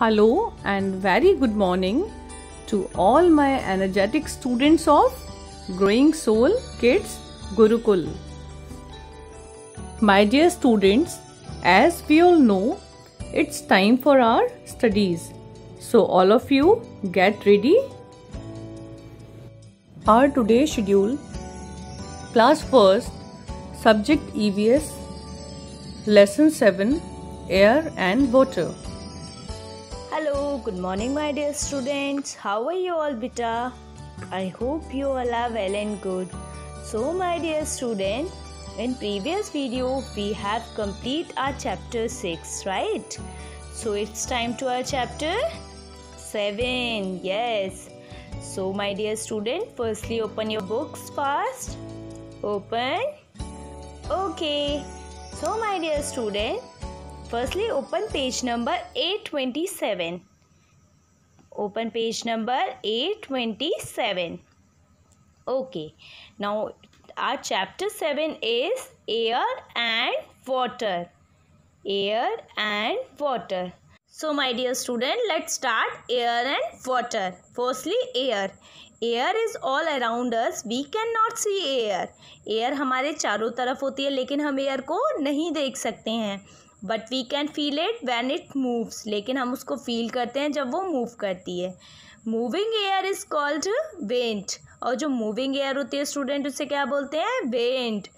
Hello and very good morning to all my energetic students of Growing Soul Kids Gurukul. My dear students, as we all know, it's time for our studies. So, all of you get ready. Our today's schedule Class first, subject EVS, lesson 7 Air and Water. Hello, good morning, my dear students. How are you all, beta? I hope you all are well and good. So, my dear student, in previous video we have complete our chapter 6, right? So it's time to our chapter 7. Yes. So, my dear student, firstly open your books First, Open. Okay. So, my dear student, Firstly, open page number 827. Open page number 827. Okay. Now, our chapter 7 is air and water. Air and water. So, my dear student, let's start air and water. Firstly, air. Air is all around us we can not see air air हमारे चारों तरफ होती है लेकिन हम air को नहीं देख सकते हैं but we can feel it when it moves लेकिन हम उसको फील करते हैं जब वो मूव करती है moving air is called wind और जो मूविंग एयर होती है स्टूडेंट उसे क्या बोलते हैं wind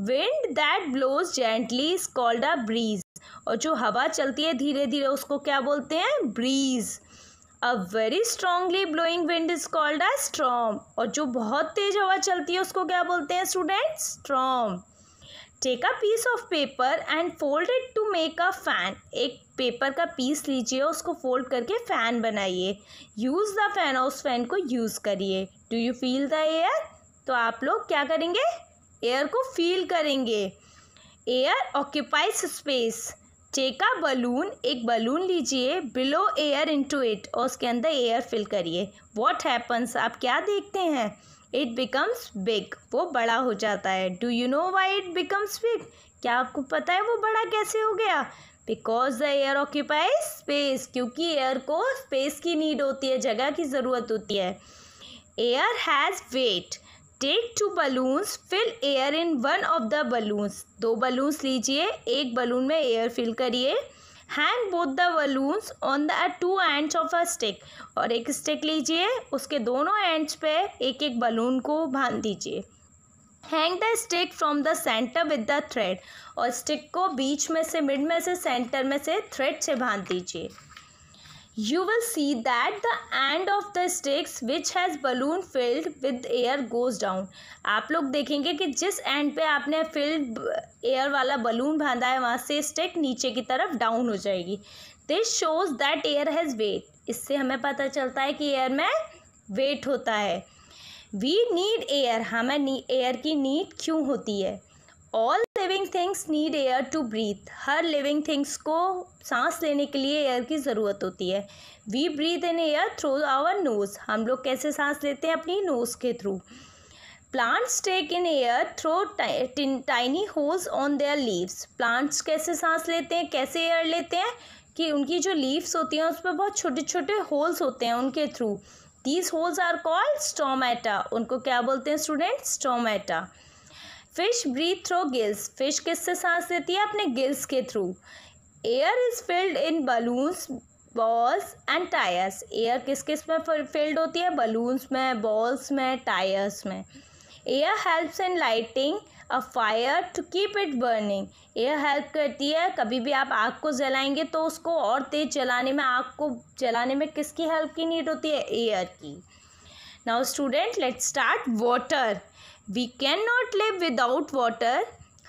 wind that blows gently is called a breeze और जो हवा चलती है धीरे धीरे उसको क्या बोलते हैं breeze a very strongly blowing wind is called a storm और जो बहुत तेज हवा चलती है उसको क्या बोलते हैं student storm take a piece of paper and fold it to make a fan एक पेपर का पीस लीजिए उसको फोल्ड करके फ़ैन बनाइए यूज़ द फैन और उस फैन को यूज़ करिए do you feel the air तो आप लोग क्या करेंगे एयर को फील करेंगे air occupies space take a balloon एक बलून लीजिए बिलो एयर इनटू इट और उसके अंदर एयर फिल करिए व्हाट हैपन्स आप क्या देखते हैं इट बिकम्स बिग वो बड़ा हो जाता है do you know why it becomes big क्या आपको पता है वो बड़ा कैसे हो गया because the air occupy space क्योंकि एयर को स्पेस की नीड होती है जगह की ज़रूरत होती है air has weight take two balloons fill air in one of the balloons दो बलून्स लीजिए एक बलून में एयर फिल करिए hang both the balloons on the two end of a stick और एक स्टिक लीजिए उसके दोनों एंड पे एक एक बलून को बांध दीजिए hang the stick from the centre with the thread और स्टिक को बीच में से मिड में से सेंटर में से थ्रेड से बांध दीजिए you will see that the end of the sticks which has balloon filled with air goes down आप लोग देखेंगे कि जिस एंड पे आपने फिल्ड एयर वाला बलून बांधा है वहाँ से स्टिक नीचे की तरफ डाउन हो जाएगी this shows that air has weight इससे हमें पता चलता है कि एयर में वेट होता है वी नीड एयर हमें एयर की नीड क्यों होती है all living things need air to breathe हर लिविंग थिंग्स को सांस लेने के लिए एयर की ज़रूरत होती है we breathe in air through our nose हम लोग कैसे सांस लेते हैं अपनी नोज़ के through plants take in air through tiny holes on their leaves plants कैसे सांस लेते हैं कैसे एयर लेते हैं कि उनकी जो लीव्स होती हैं उस पर बहुत छोटे छोटे होल्स होते हैं उनके through these holes are called stomata उनको क्या बोलते हैं student stomata fish breathe through gills fish किससे सांस लेती है अपने गिल्स के through air is filled in balloons balls and tyres air किस किस में फिल्ड होती है बलून्स में बॉल्स में टायर्स में air helps in lighting a fire to keep it burning air help करती है कभी भी आप आग को जलाएंगे तो उसको और तेज़ जलाने में आग को जलाने में किसकी हेल्प की नीड होती है एयर की now student let's start water we cannot live without water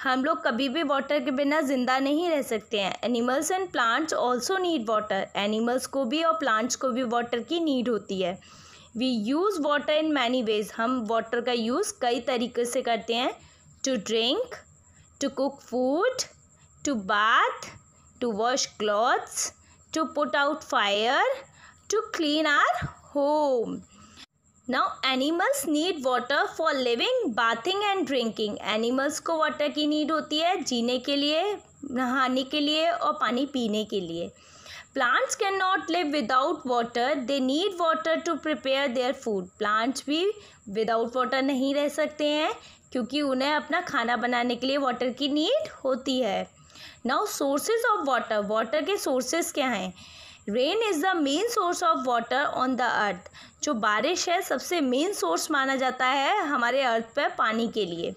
हम लोग कभी भी वाटर के बिना ज़िंदा नहीं रह सकते हैं animals and plants also need water animals को भी और प्लांट्स को भी वाटर की नीड होती है we use water in many ways हम वाटर का यूज़ कई तरीके से करते हैं to drink to cook food to bath to wash clothes to put out fire to clean our home now animals need water for living bathing and drinking animals को water की need होती है जीने के लिए नहाने के लिए और पानी पीने के लिए plants can not live without water they need water to prepare their food plants भी विदाउट वाटर नहीं रह सकते हैं क्योंकि उन्हें अपना खाना बनाने के लिए वाटर की नीड होती है now sources of water water के सोर्सेज क्या हैं rain is the main source of water on the earth जो बारिश है सबसे मेन सोर्स माना जाता है हमारे अर्थ पर पानी के लिए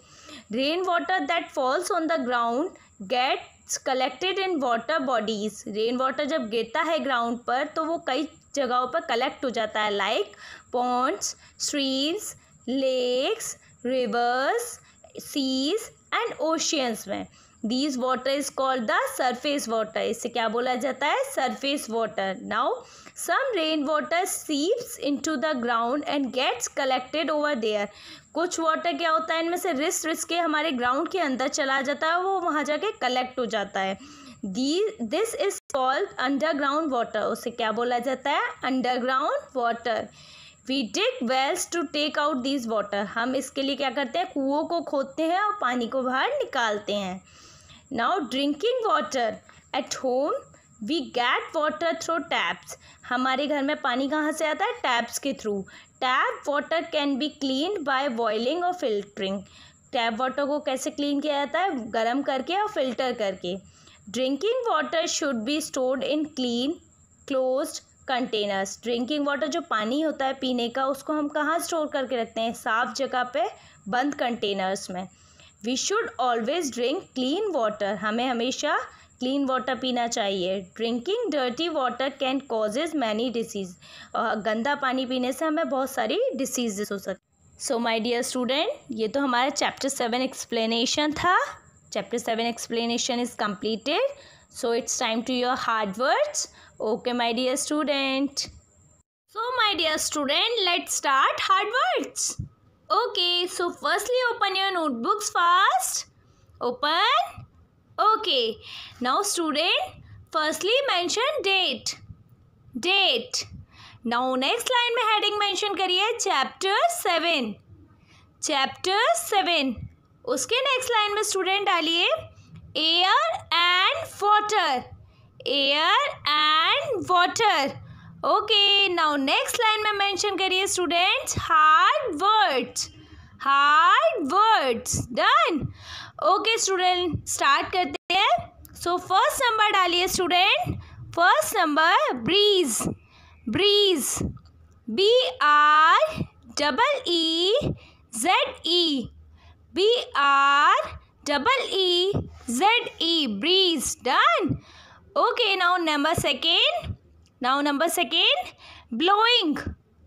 rain water that falls on the ground gets collected in water bodies rain water जब गिरता है ग्राउंड पर तो वो कई जगहों पर कलेक्ट हो जाता है like ponds streams lakes rivers seas and oceans में these water is called the surface water इसे क्या बोला जाता है surface water now some rain water seeps into the ground and gets collected over there कुछ वाटर क्या होता है इनमें से रिस रिस के हमारे ग्राउंड के अंदर चला जाता है वो वहाँ जाके कलेक्ट हो जाता है the this is called underground water उसे क्या बोला जाता है underground water we take wells to take out this water हम इसके लिए क्या करते हैं कुओं को खोदते हैं और पानी को बाहर निकालते हैं now drinking water at home we get water through taps हमारे घर में पानी कहाँ से आता है टैप्स के through tap water can be clean by boiling और फिल्टरिंग टैप वाटर को कैसे क्लीन किया जाता है गर्म करके और फिल्टर करके drinking water should be stored in clean close containers drinking water जो पानी होता है पीने का उसको हम कहाँ स्टोर करके रखते हैं साफ जगह पे बंद कंटेनर्स में we should always drink clean water हमें हमेशा क्लीन वाटर पीना चाहिए drinking dirty water can causes many disease गंदा पानी पीने से हमें बहुत सारी डिसीजेस हो सकती सो माई डियर स्टूडेंट ये तो हमारा चैप्टर सेवन एक्सप्लेनेशन था chapter seven explanation is completed so it's time to your hard words okay my dear student so my dear student let start hard words Okay, so firstly open your notebooks fast. Open. Okay. Now student, firstly mention date. Date. Now next line में heading mention करिए chapter seven chapter seven उसके next line में student डालिए air and water. Air and water. Okay now next line में mention करिए students hard words hard words done okay student start करते हैं so first number डालिए student first number breeze breeze B R double E Z E B R double E Z E breeze done okay now number second Now number second, blowing,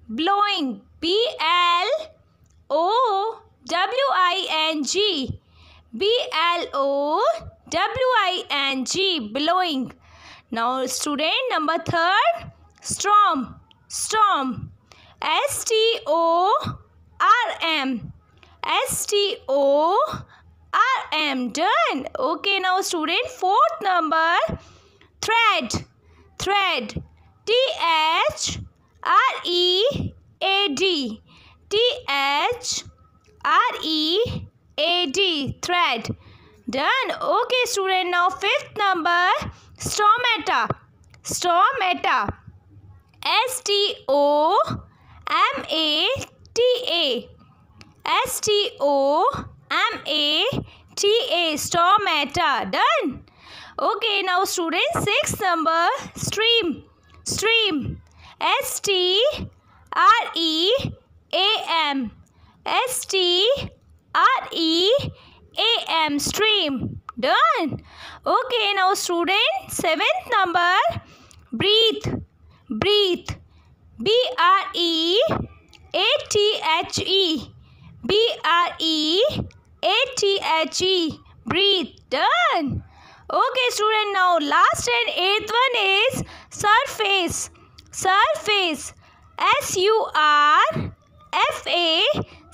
blowing, B-L-O-W-I-N-G, B-L-O-W-I-N-G, blowing. Now student number third, storm, storm, S-T-O-R-M, S-T-O-R-M, done. Okay, now student fourth number, thread, thread, T H R E A D T H R E A D thread done okay student now fifth number stomata stomata S T O M A T A S T O M A T A stomata done okay now students sixth number stream stream S T R E A M S T R E A M stream done okay now student seventh number breathe breathe B R E A T H E B R E A T H E breathe done okay student now last and eighth one is surface surface S U R F A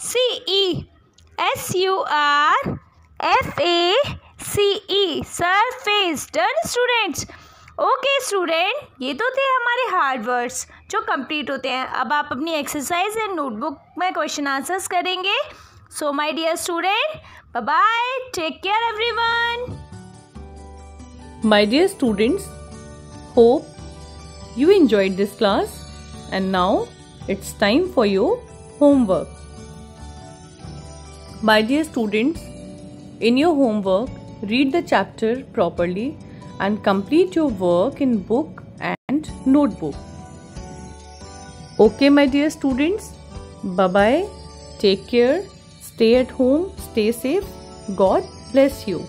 C E S U R F A C E surface done students okay student ये तो थे हमारे hard words जो complete होते हैं अब आप अपनी एक्सरसाइज एंड नोटबुक में क्वेश्चन आंसर्स करेंगे so my dear student bye take care everyone my dear students hope you enjoyed this class and now it's time for your homework. My dear students, in your homework, read the chapter properly and complete your work in book and notebook. Okay, my dear students, bye bye, take care, stay at home, stay safe, God bless you.